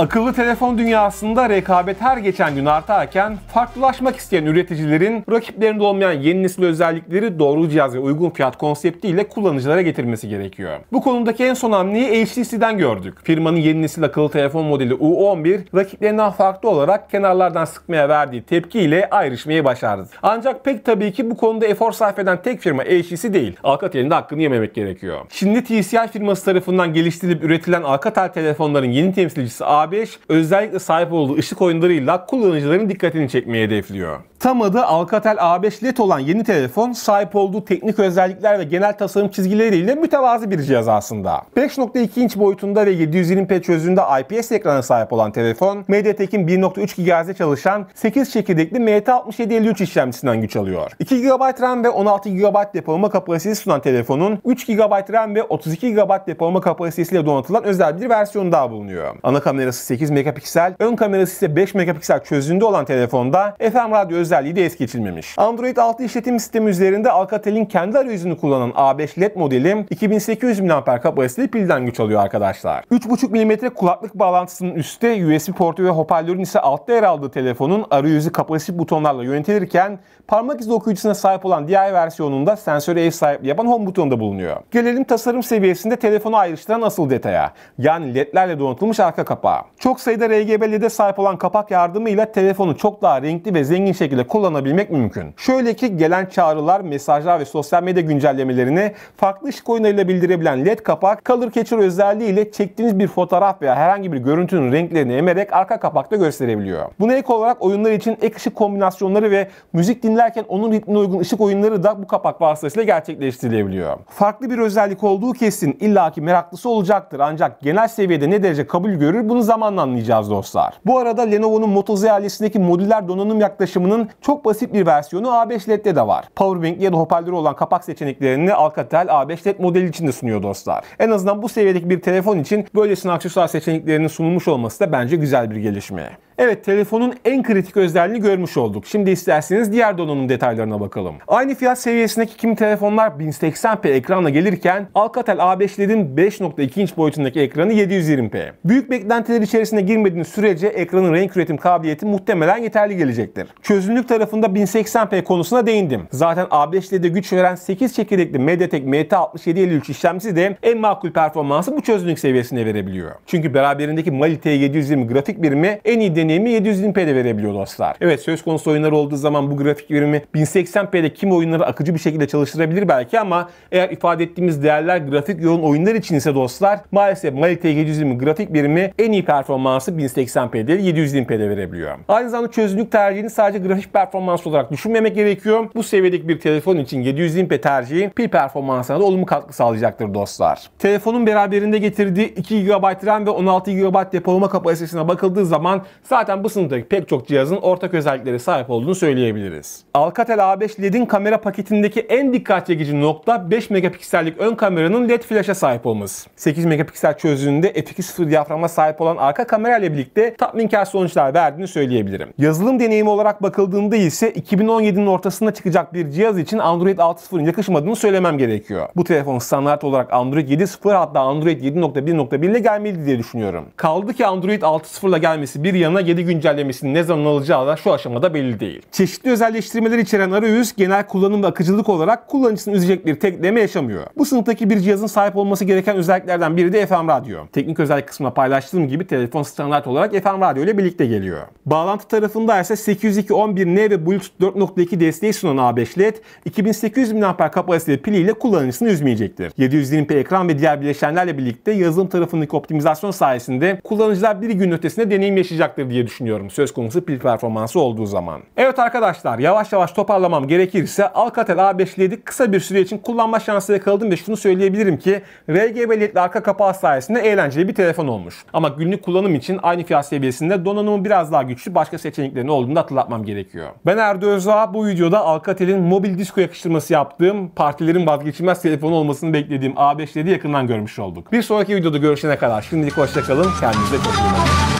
Akıllı telefon dünyasında rekabet her geçen gün artarken farklılaşmak isteyen üreticilerin rakiplerinde olmayan yeni nesil özellikleri doğru cihaz ve uygun fiyat konseptiyle kullanıcılara getirmesi gerekiyor. Bu konudaki en son hamleyi HTC'den gördük. Firmanın yeni nesil akıllı telefon modeli U11 rakiplerinden farklı olarak kenarlardan sıkmaya verdiği tepkiyle ayrışmayı başardı. Ancak pek tabii ki bu konuda efor sarf eden tek firma HTC değil. Alcatel'in de hakkını yememek gerekiyor. Şimdi TCL firması tarafından geliştirilip üretilen Alcatel telefonların yeni temsilcisi AB özellikle sahip olduğu ışık oyunlarıyla kullanıcıların dikkatini çekmeye hedefliyor. Tam adı Alcatel A5 LED olan yeni telefon sahip olduğu teknik özellikler ve genel tasarım çizgileriyle mütevazı bir cihaz aslında. 5.2 inç boyutunda ve 720p çözünürlüğünde IPS ekrana sahip olan telefon, MediaTek'in 1.3 GHz'e çalışan 8 çekirdekli MT6753 işlemcisinden güç alıyor. 2 GB RAM ve 16 GB depolama kapasitesi sunan telefonun 3 GB RAM ve 32 GB depolama kapasitesiyle donatılan özel bir versiyonu daha bulunuyor. Ana kamerası 8 megapiksel, ön kamerası ise 5 megapiksel çözünürlüğünde olan telefonda FM radyo özelliği de es geçilmemiş. Android 6 işletim sistemi üzerinde Alcatel'in kendi arayüzünü kullanan A5 LED modeli 2800 mAh kapasiteli pilden güç alıyor arkadaşlar. 3.5 mm kulaklık bağlantısının üstte USB portu ve hoparlörün ise altta yer aldığı telefonun arayüzü kapasitif butonlarla yönetilirken parmak izi okuyucusuna sahip olan diğer versiyonunda sensöre ev sahipliği yapan home da bulunuyor. Gelelim tasarım seviyesinde telefonu ayrıştıran asıl detaya. Yani ledlerle donatılmış arka kapağı. Çok sayıda RGB LED'e sahip olan kapak yardımıyla telefonu çok daha renkli ve zengin şekilde şekilde kullanabilmek mümkün. Şöyle ki gelen çağrılar, mesajlar ve sosyal medya güncellemelerini farklı ışık oyunlarıyla bildirebilen LED kapak, Color Catcher özelliği ile çektiğiniz bir fotoğraf veya herhangi bir görüntünün renklerini emerek arka kapakta gösterebiliyor. Buna ek olarak oyunlar için ek ışık kombinasyonları ve müzik dinlerken onun ritmine uygun ışık oyunları da bu kapak vasıtasıyla gerçekleştirilebiliyor. Farklı bir özellik olduğu kesin illaki meraklısı olacaktır ancak genel seviyede ne derece kabul görür bunu zamanla anlayacağız dostlar. Bu arada Lenovo'nun Moto Z ailesindeki modüler donanım yaklaşımının çok basit bir versiyonu A5 LED'de de var. Powerbank ya da hoparlörü olan kapak seçeneklerini Alcatel A5 LED modeli için de sunuyor dostlar. En azından bu seviyedeki bir telefon için böylesine aksesuar seçeneklerinin sunulmuş olması da bence güzel bir gelişme. Evet telefonun en kritik özelliğini görmüş olduk. Şimdi isterseniz diğer donanım detaylarına bakalım. Aynı fiyat seviyesindeki kimi telefonlar 1080p ekranla gelirken Alcatel A5'lerin 5.2 inç boyutundaki ekranı 720p. Büyük beklentiler içerisine girmediğiniz sürece ekranın renk üretim kabiliyeti muhtemelen yeterli gelecektir. Çözünürlük tarafında 1080p konusuna değindim. Zaten A5'de güç veren 8 çekirdekli MediaTek MT6753 işlemcisi de en makul performansı bu çözünürlük seviyesine verebiliyor. Çünkü beraberindeki Mali T720 grafik birimi en iyi deneyimi 720p'de verebiliyor dostlar. Evet söz konusu oyunlar olduğu zaman bu grafik verimi 1080p'de kim oyunları akıcı bir şekilde çalıştırabilir belki ama eğer ifade ettiğimiz değerler grafik yoğun oyunlar için ise dostlar maalesef Mali T720 grafik birimi en iyi performansı 1080p'de değil 720p'de verebiliyor. Aynı zamanda çözünürlük tercihini sadece grafik performans olarak düşünmemek gerekiyor. Bu seviyedeki bir telefon için 720p tercihi pil performansına da olumlu katkı sağlayacaktır dostlar. Telefonun beraberinde getirdiği 2 GB RAM ve 16 GB depolama kapasitesine bakıldığı zaman sadece Zaten bu sınıftaki pek çok cihazın ortak özelliklere sahip olduğunu söyleyebiliriz. Alcatel A5 LED'in kamera paketindeki en dikkat çekici nokta 5 megapiksellik ön kameranın LED flash'a sahip olması. 8 megapiksel çözünürlüğünde f2.0 diyaframa sahip olan arka kamera ile birlikte tatminkar sonuçlar verdiğini söyleyebilirim. Yazılım deneyimi olarak bakıldığında ise 2017'nin ortasında çıkacak bir cihaz için Android 6.0'ın yakışmadığını söylemem gerekiyor. Bu telefon standart olarak Android 7.0 hatta Android 7.1.1 ile gelmeli diye düşünüyorum. Kaldı ki Android 6.0 ile gelmesi bir yana ana yedi güncellemesinin ne zaman alacağı da şu aşamada belli değil. Çeşitli özelleştirmeler içeren arayüz genel kullanım ve akıcılık olarak kullanıcısını üzecek bir tekleme yaşamıyor. Bu sınıftaki bir cihazın sahip olması gereken özelliklerden biri de FM radyo. Teknik özellik kısmına paylaştığım gibi telefon standart olarak FM radyo ile birlikte geliyor. Bağlantı tarafında ise 802.11n ve Bluetooth 4.2 desteği sunan A5 LED 2800 mAh kapasiteli pili ile kullanıcısını üzmeyecektir. 720p ekran ve diğer bileşenlerle birlikte yazılım tarafındaki optimizasyon sayesinde kullanıcılar bir gün ötesinde deneyim yaşayacaktır olacaktır diye düşünüyorum söz konusu pil performansı olduğu zaman. Evet arkadaşlar yavaş yavaş toparlamam gerekirse Alcatel A5'liydi kısa bir süre için kullanma şansı yakaladım ve şunu söyleyebilirim ki RGB ledli arka kapağı sayesinde eğlenceli bir telefon olmuş. Ama günlük kullanım için aynı fiyat seviyesinde donanımı biraz daha güçlü başka seçeneklerin olduğunu hatırlatmam gerekiyor. Ben Erdo Özdağ bu videoda Alcatel'in mobil disco yakıştırması yaptığım partilerin vazgeçilmez telefonu olmasını beklediğim A5'leri yakından görmüş olduk. Bir sonraki videoda görüşene kadar şimdilik hoşçakalın. Kendinize çok iyi bakın.